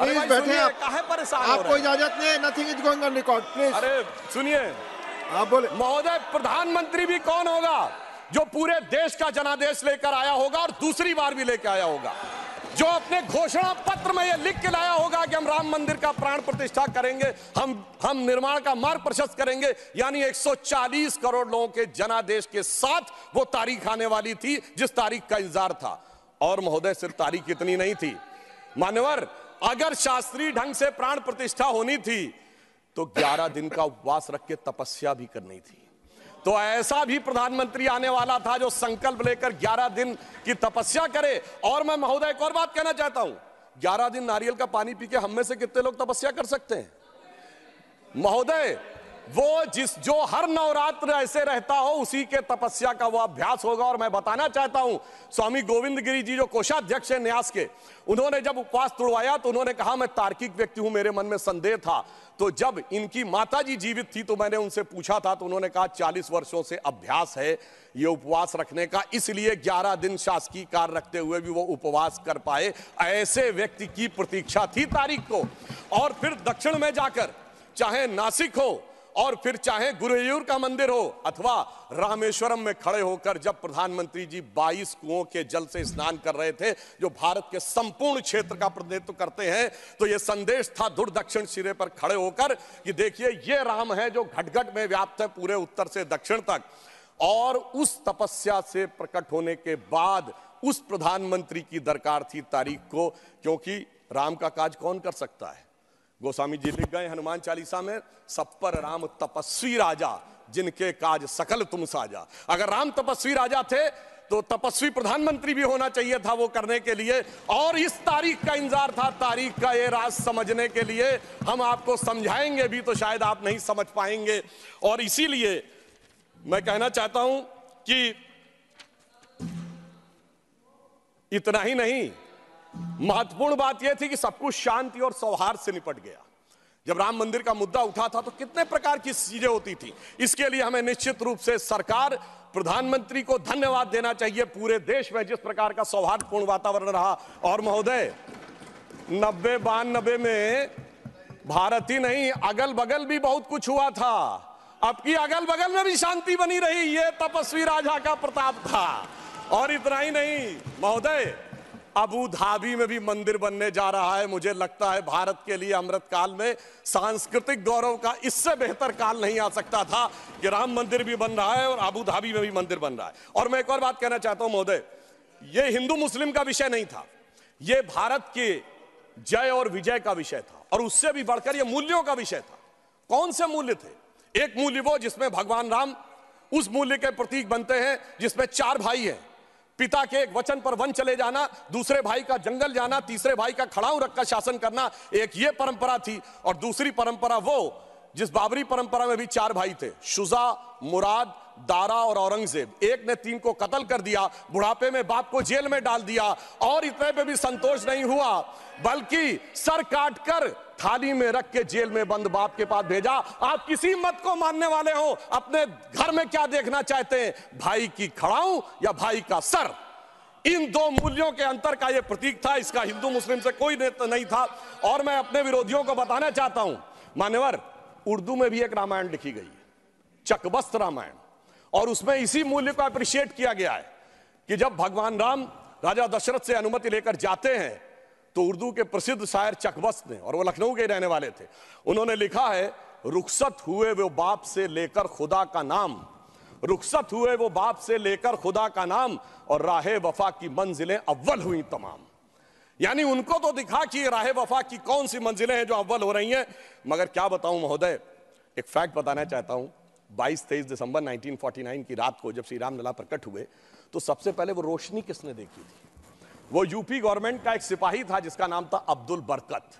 Please बैठे आप परेशान आपको इजाजत नहीं nothing is going on record please अरे सुनिए आप बोले महोदय प्रधानमंत्री भी कौन होगा जो पूरे देश का जनादेश लेकर आया होगा और दूसरी बार भी लेकर आया होगा जो अपने घोषणा पत्र में ये लिख के लाया होगा कि हम राम मंदिर का प्राण प्रतिष्ठा करेंगे हम हम निर्माण का मार्ग प्रशस्त करेंगे यानी 140 करोड़ लोगों के जनादेश के साथ वो तारीख आने वाली थी जिस तारीख का इंतजार था और महोदय सिर्फ तारीख इतनी नहीं थी मान्यवर अगर शास्त्रीय ढंग से प्राण प्रतिष्ठा होनी थी तो 11 दिन का उपवास रख के तपस्या भी करनी थी तो ऐसा भी प्रधानमंत्री आने वाला था जो संकल्प लेकर 11 दिन की तपस्या करे और मैं महोदय एक और बात कहना चाहता हूं 11 दिन नारियल का पानी पी के हम में से कितने लोग तपस्या कर सकते हैं महोदय वो जिस जो हर नवरात्र ऐसे रहता हो उसी के तपस्या का वो अभ्यास होगा और मैं बताना चाहता हूं स्वामी गोविंद गिरी जी जो कोषाध्यक्ष है न्यास के उन्होंने जब उपवास तोड़वाया तो उन्होंने कहा मैं तार्किक व्यक्ति हूं मेरे मन में संदेह था तो जब इनकी माता जी जीवित थी तो मैंने उनसे पूछा था तो उन्होंने कहा चालीस वर्षों से अभ्यास है ये उपवास रखने का इसलिए ग्यारह दिन शासकीय कार्य रखते हुए भी वो उपवास कर पाए ऐसे व्यक्ति की प्रतीक्षा थी तारीख को और फिर दक्षिण में जाकर चाहे नासिक हो और फिर चाहे गुरुयूर का मंदिर हो अथवा रामेश्वरम में खड़े होकर जब प्रधानमंत्री जी 22 कुओं के जल से स्नान कर रहे थे जो भारत के संपूर्ण क्षेत्र का प्रतिनिधित्व करते हैं तो यह संदेश था दूर दक्षिण सिरे पर खड़े होकर कि देखिए ये राम है जो घटघट में व्याप्त है पूरे उत्तर से दक्षिण तक और उस तपस्या से प्रकट होने के बाद उस प्रधानमंत्री की दरकार थी तारीख को क्योंकि राम का काज कौन कर सकता है गोस्वामी जी लिख गए हनुमान चालीसा में पर राम तपस्वी राजा जिनके काज सकल तुम साजा अगर राम तपस्वी राजा थे तो तपस्वी प्रधानमंत्री भी होना चाहिए था वो करने के लिए और इस तारीख का इंतजार था तारीख का ये राज समझने के लिए हम आपको समझाएंगे भी तो शायद आप नहीं समझ पाएंगे और इसीलिए मैं कहना चाहता हूं कि इतना ही नहीं महत्वपूर्ण बात यह थी कि सब कुछ शांति और सौहार्द से निपट गया जब राम मंदिर का मुद्दा उठा था तो कितने प्रकार की चीजें होती थी इसके लिए हमें निश्चित रूप से सरकार प्रधानमंत्री को धन्यवाद देना चाहिए पूरे देश में जिस प्रकार का सौहार्दपूर्ण वातावरण रहा और महोदय नब्बे बानबे में भारत ही नहीं अगल बगल भी बहुत कुछ हुआ था अब की अगल बगल में भी शांति बनी रही ये तपस्वी राजा का प्रताप था और इतना ही नहीं महोदय अबू धाबी में भी मंदिर बनने जा रहा है मुझे लगता है भारत के लिए अमृत काल में सांस्कृतिक गौरव का इससे बेहतर काल नहीं आ सकता था कि राम मंदिर भी बन रहा है और अबू धाबी में भी मंदिर बन रहा है और मैं एक और बात कहना चाहता हूं महोदय ये हिंदू मुस्लिम का विषय नहीं था ये भारत के जय और विजय का विषय था और उससे भी बढ़कर यह मूल्यों का विषय था कौन से मूल्य थे एक मूल्य वो जिसमें भगवान राम उस मूल्य के प्रतीक बनते हैं जिसमें चार भाई हैं पिता के एक वचन पर वन चले जाना दूसरे भाई का जंगल जाना तीसरे भाई का खड़ाऊ रखकर शासन करना एक ये परंपरा थी और दूसरी परंपरा वो जिस बाबरी परंपरा में भी चार भाई थे शुजा मुराद दारा और औरंगजेब एक ने तीन को कत्ल कर दिया बुढ़ापे में बाप को जेल में डाल दिया और इतने पे भी संतोष नहीं हुआ बल्कि सर काट कर थाली में रख के जेल में बंद बाप के पास भेजा आप किसी मत को मानने वाले हो अपने घर में क्या देखना चाहते हैं भाई की खड़ाऊ या भाई का सर इन दो मूल्यों के अंतर का यह प्रतीक था इसका हिंदू मुस्लिम से कोई नहीं था और मैं अपने विरोधियों को बताना चाहता हूं मान्यवर उर्दू में भी एक रामायण लिखी गई चकबस्त रामायण और उसमें इसी मूल्य को अप्रिशिएट किया गया है कि जब भगवान राम राजा दशरथ से अनुमति लेकर जाते हैं तो उर्दू के प्रसिद्ध शायर चकबस ने और वो लखनऊ के रहने वाले थे उन्होंने लिखा है रुखसत हुए वो बाप से लेकर खुदा का नाम रुखसत हुए वो बाप से लेकर खुदा का नाम और राह वफा की मंजिलें अव्वल हुई तमाम यानी उनको तो दिखा कि राह वफा की कौन सी मंजिलें हैं जो अव्वल हो रही हैं मगर क्या बताऊं महोदय एक फैक्ट बताना चाहता हूं 22 तेईस दिसंबर 1949 की रात को जब श्री राम लला प्रकट हुए तो सबसे पहले वो रोशनी किसने देखी थी वो यूपी गवर्नमेंट का एक सिपाही था जिसका नाम था अब्दुल बरकत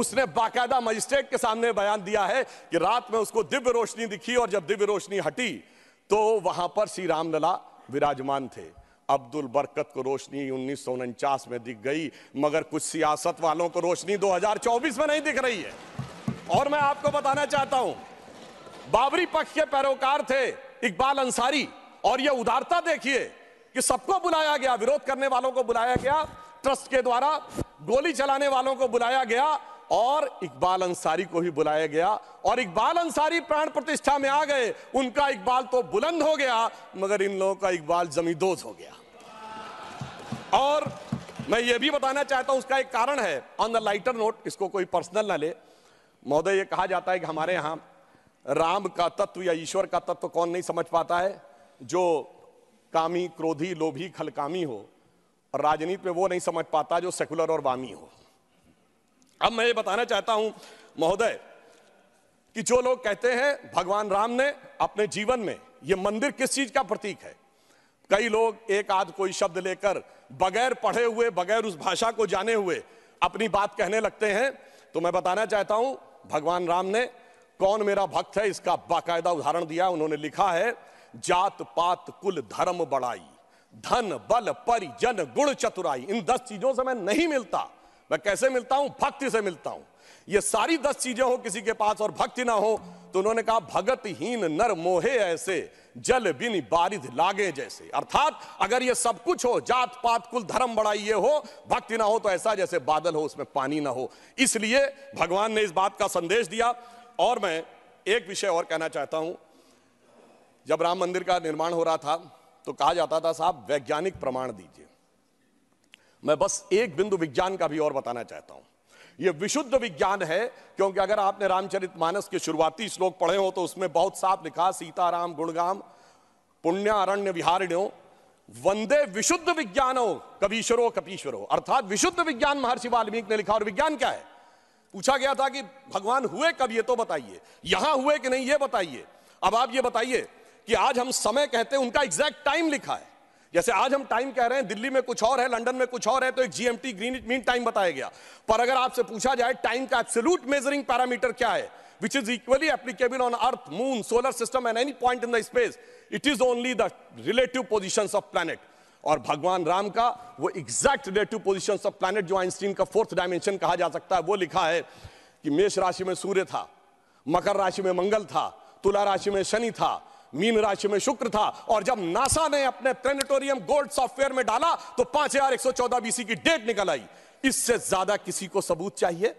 उसने बाकायदा मजिस्ट्रेट के सामने बयान दिया है कि रात में उसको दिव्य रोशनी दिखी और जब दिव्य रोशनी हटी तो वहां पर श्री रामलला विराजमान थे अब्दुल बरकत को रोशनी उन्नीस में दिख गई मगर कुछ सियासत वालों को रोशनी 2024 में नहीं दिख रही है और मैं आपको बताना चाहता हूं बाबरी पक्ष के पैरोकार थे इकबाल अंसारी और यह उदारता देखिए कि सबको बुलाया गया विरोध करने वालों को बुलाया गया ट्रस्ट के द्वारा गोली चलाने वालों को बुलाया गया और इकबाल अंसारी को भी बुलाया गया और इकबाल अंसारी प्राण प्रतिष्ठा में आ गए उनका इकबाल तो बुलंद हो गया मगर इन लोगों का इकबाल जमींदोज हो गया और मैं यह भी बताना चाहता हूं उसका एक कारण है ऑन द लाइटर नोट इसको कोई पर्सनल ना ले महोदय ये कहा जाता है कि हमारे यहां राम का तत्व या ईश्वर का तत्व कौन नहीं समझ पाता है जो कामी क्रोधी लोभी खलकामी हो और राजनीति में वो नहीं समझ पाता जो सेकुलर और वामी हो अब मैं ये बताना चाहता हूं महोदय कि जो लोग कहते हैं भगवान राम ने अपने जीवन में ये मंदिर किस चीज का प्रतीक है कई लोग एक आध कोई शब्द लेकर बगैर पढ़े हुए बगैर उस भाषा को जाने हुए अपनी बात कहने लगते हैं तो मैं बताना चाहता हूं भगवान राम ने कौन मेरा भक्त है इसका बाकायदा उदाहरण दिया उन्होंने लिखा है जात पात कुल धर्म बढ़ाई धन बल परिजन गुण चतुराई इन दस चीजों से मैं नहीं मिलता मैं कैसे मिलता हूं भक्ति से मिलता हूं ये सारी दस चीजें हो किसी के पास और भक्ति ना हो तो उन्होंने कहा भगत हीन नर मोहे ऐसे जल बिन बारिद लागे जैसे अर्थात अगर ये सब कुछ हो जात पात कुल धर्म बड़ाई ये हो भक्ति ना हो तो ऐसा जैसे बादल हो उसमें पानी ना हो इसलिए भगवान ने इस बात का संदेश दिया और मैं एक विषय और कहना चाहता हूं जब राम मंदिर का निर्माण हो रहा था तो कहा जाता था साहब वैज्ञानिक प्रमाण दीजिए मैं बस एक बिंदु विज्ञान का भी और बताना चाहता हूं यह विशुद्ध विज्ञान है क्योंकि अगर आपने रामचरित मानस के शुरुआती श्लोक पढ़े हो तो उसमें बहुत साफ लिखा सीताराम गुणगाम पुण्य अरण्य विहारिण्यो वंदे विशुद्ध विज्ञानो कवीश्वरो कपीश्वरो अर्थात विशुद्ध विज्ञान महर्षि वाल्मीकि ने लिखा और विज्ञान क्या है पूछा गया था कि भगवान हुए कब ये तो बताइए यहां हुए कि नहीं ये बताइए अब आप ये बताइए कि आज हम समय कहते हैं उनका एग्जैक्ट टाइम लिखा है जैसे आज हम टाइम कह रहे हैं दिल्ली में कुछ और है लंदन में कुछ और है तो एक जीएमटी ग्रीन मीन टाइम बताया गया पर अगर आपसे पूछा जाए टाइम का एब्सोल्यूट मेजरिंग पैरामीटर क्या है which is equally applicable on earth moon solar system and any point in the space it is only the relative position of planet और भगवान राम का वो exact relative position of planet जो Einstein का fourth dimension कहा जा सकता है वो लिखा है कि मेष राशि में सूर्य था मकर राशि में मंगल था तुला राशि में शनि था मीन राशि में शुक्र था और जब नासा ने अपने प्लेनेटोरियम गोल्ड सॉफ्टवेयर में डाला तो पांच हजार एक सौ चौदह बीसी की डेट निकल आई इससे ज्यादा किसी को सबूत चाहिए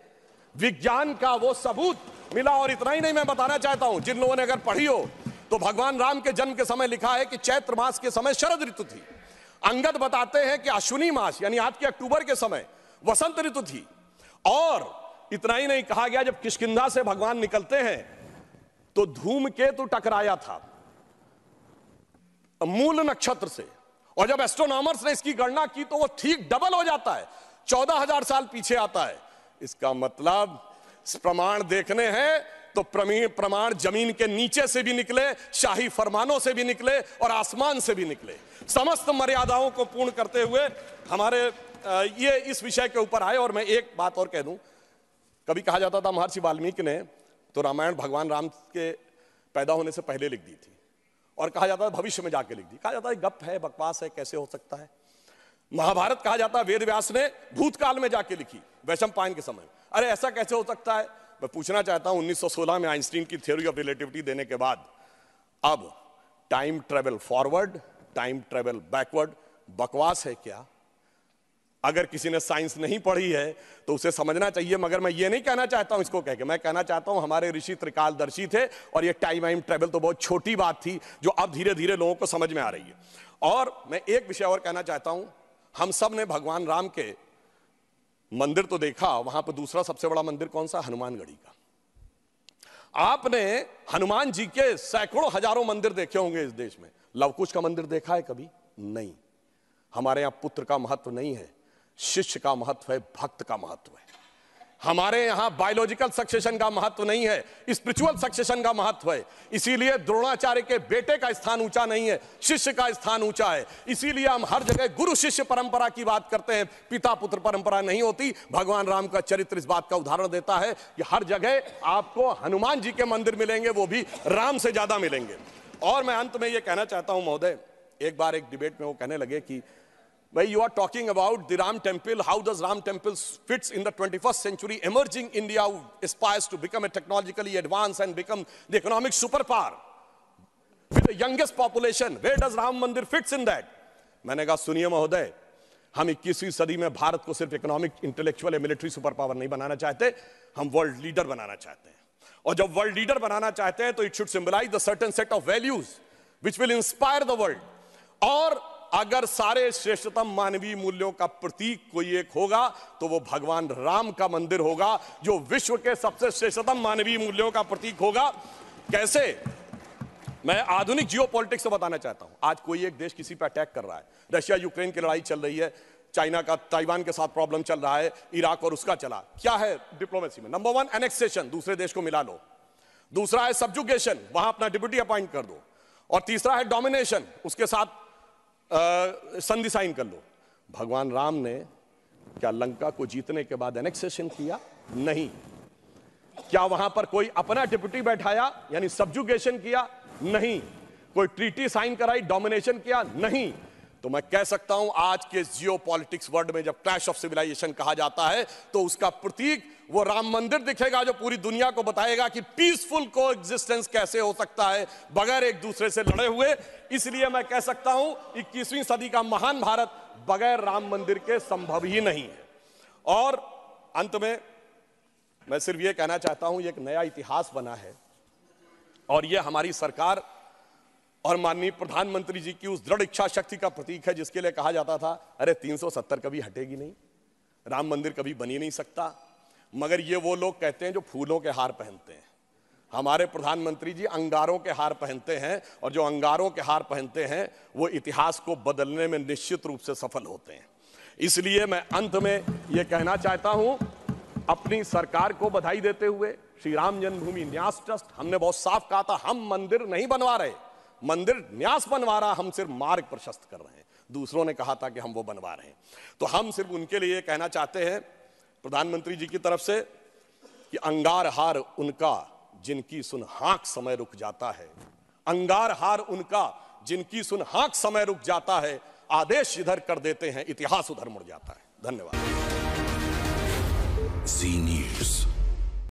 विज्ञान का वो सबूत मिला और इतना ही नहीं मैं बताना चाहता हूं जिन लोगों ने अगर पढ़ी हो तो भगवान राम के जन्म के समय लिखा है कि चैत्र मास के समय शरद ऋतु थी अंगद बताते हैं कि अश्विनी मास यानी आज के अक्टूबर के समय वसंत ऋतु थी और इतना ही नहीं कहा गया जब किशकिंदा से भगवान निकलते हैं तो धूम धूमकेतु टकराया था मूल नक्षत्र से और जब एस्ट्रोनॉमर्स ने इसकी गणना की तो वो ठीक डबल हो जाता है चौदह हजार साल पीछे आता है इसका मतलब प्रमाण देखने हैं तो प्रमाण जमीन के नीचे से भी निकले शाही फरमानों से भी निकले और आसमान से भी निकले समस्त मर्यादाओं को पूर्ण करते हुए हमारे ये इस विषय के ऊपर आए और मैं एक बात और कह दूं कभी कहा जाता था महर्षि वाल्मीकि ने तो रामायण भगवान राम के पैदा होने से पहले लिख दी थी और कहा जाता है भविष्य में जाके लिख दी कहा जाता है गप है बकवास है कैसे हो सकता है महाभारत कहा जाता है वेद व्यास ने भूतकाल में जाके लिखी वैशम पायन के समय अरे ऐसा कैसे हो सकता है मैं पूछना चाहता हूं 1916 में आइंस्टीन की थ्योरी ऑफ रिलेटिविटी देने के बाद अब time travel forward time travel backward बकवास है क्या अगर किसी ने साइंस नहीं पढ़ी है तो उसे समझना चाहिए मगर मैं ये नहीं कहना चाहता हूं इसको कह के मैं कहना चाहता हूं हमारे ऋषि त्रिकालदर्शी थे और ये टाइम आइम ट्रेवल तो बहुत छोटी बात थी जो अब धीरे धीरे लोगों को समझ में आ रही है और मैं एक विषय और कहना चाहता हूं हम सब ने भगवान राम के मंदिर तो देखा वहां पर दूसरा सबसे बड़ा मंदिर कौन सा हनुमानगढ़ी का आपने हनुमान जी के सैकड़ों हजारों मंदिर देखे होंगे इस देश में लवकुश का मंदिर देखा है कभी नहीं हमारे यहां पुत्र का महत्व नहीं है शिष्य का महत्व है भक्त का महत्व है हमारे यहाँ बायोलॉजिकल सक्सेशन का महत्व नहीं है स्पिरिचुअल सक्सेशन का महत्व है इसीलिए द्रोणाचार्य के बेटे का स्थान ऊंचा नहीं है शिष्य का स्थान ऊंचा है इसीलिए हम हर जगह गुरु शिष्य परंपरा की बात करते हैं पिता पुत्र परंपरा नहीं होती भगवान राम का चरित्र इस बात का उदाहरण देता है कि हर जगह आपको हनुमान जी के मंदिर मिलेंगे वो भी राम से ज्यादा मिलेंगे और मैं अंत में यह कहना चाहता हूं महोदय एक बार एक डिबेट में वो कहने लगे कि where you are talking about the Ram Temple, how does Ram Temple fits in the 21st century? Emerging India aspires to become a technologically advanced and become the economic superpower. With the youngest population, where does Ram Mandir fits in that? मैंने कहा सुनिए महोदय हम 21वीं सदी में भारत को सिर्फ इकोनॉमिक इंटेलेक्चुअल या मिलिट्री सुपर पावर नहीं बनाना चाहते हम वर्ल्ड लीडर बनाना चाहते हैं और जब वर्ल्ड लीडर बनाना चाहते हैं तो it should symbolize the certain set of values which will inspire the world और अगर सारे श्रेष्ठतम मानवीय मूल्यों का प्रतीक कोई एक होगा तो वो भगवान राम का मंदिर होगा जो विश्व के सबसे श्रेष्ठतम मानवीय मूल्यों का प्रतीक होगा कैसे मैं आधुनिक जियो से बताना चाहता हूं आज कोई एक देश किसी पर अटैक कर रहा है रशिया यूक्रेन की लड़ाई चल रही है चाइना का ताइवान के साथ प्रॉब्लम चल रहा है इराक और उसका चला क्या है डिप्लोमेसी में नंबर वन एनेक्सेशन दूसरे देश को मिला लो दूसरा है सब्जुकेशन वहां अपना डिप्यूटी अपॉइंट कर दो और तीसरा है डोमिनेशन उसके साथ संधि साइन कर लो भगवान राम ने क्या लंका को जीतने के बाद एनेक्सेशन किया नहीं क्या वहां पर कोई अपना डिप्यूटी बैठाया यानी सब्जुगेशन किया नहीं कोई ट्रीटी साइन कराई डोमिनेशन किया नहीं तो मैं कह सकता हूं आज के जियो वर्ल्ड में जब क्लैश ऑफ सिविलाइजेशन कहा जाता है तो उसका प्रतीक वो राम मंदिर दिखेगा जो पूरी दुनिया को बताएगा कि पीसफुल को एग्जिस्टेंस कैसे हो सकता है बगैर एक दूसरे से लड़े हुए इसलिए मैं कह सकता हूं इक्कीसवीं सदी का महान भारत बगैर राम मंदिर के संभव ही नहीं है और अंत में मैं सिर्फ ये कहना चाहता हूं ये एक नया इतिहास बना है और यह हमारी सरकार और माननीय प्रधानमंत्री जी की उस दृढ़ इच्छा शक्ति का प्रतीक है जिसके लिए कहा जाता था अरे 370 कभी हटेगी नहीं राम मंदिर कभी बनी नहीं सकता मगर ये वो लोग कहते हैं जो फूलों के हार पहनते हैं हमारे प्रधानमंत्री जी अंगारों के हार पहनते हैं और जो अंगारों के हार पहनते हैं वो इतिहास को बदलने में निश्चित रूप से सफल होते हैं इसलिए मैं अंत में ये कहना चाहता हूं अपनी सरकार को बधाई देते हुए श्री राम जन्मभूमि न्यास ट्रस्ट हमने बहुत साफ कहा था हम मंदिर नहीं बनवा रहे मंदिर न्यास बनवा रहा हम सिर्फ मार्ग प्रशस्त कर रहे हैं दूसरों ने कहा था कि हम वो बनवा रहे हैं तो हम सिर्फ उनके लिए कहना चाहते हैं प्रधानमंत्री जी की तरफ से कि अंगार हार उनका जिनकी सुन हाक समय रुक जाता है अंगार हार उनका जिनकी सुन हाक समय रुक जाता है आदेश इधर कर देते हैं इतिहास उधर मुड़ जाता है धन्यवाद